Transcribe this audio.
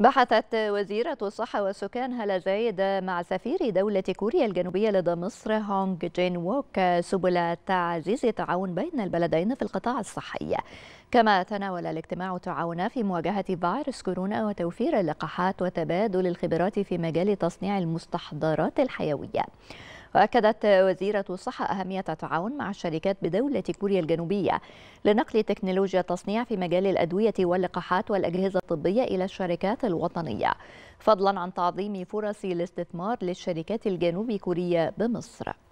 بحثت وزيرة الصحة والسكان هلا زايد مع سفير دولة كوريا الجنوبية لدى مصر هونغ جين ووك سبل تعزيز التعاون بين البلدين في القطاع الصحي كما تناول الاجتماع تعاون في مواجهة فيروس كورونا وتوفير اللقاحات وتبادل الخبرات في مجال تصنيع المستحضرات الحيوية وأكدت وزيرة الصحة أهمية التعاون مع الشركات بدولة كوريا الجنوبية لنقل تكنولوجيا التصنيع في مجال الأدوية واللقاحات والأجهزة الطبية إلى الشركات الوطنية فضلا عن تعظيم فرص الاستثمار للشركات الجنوب كورية بمصر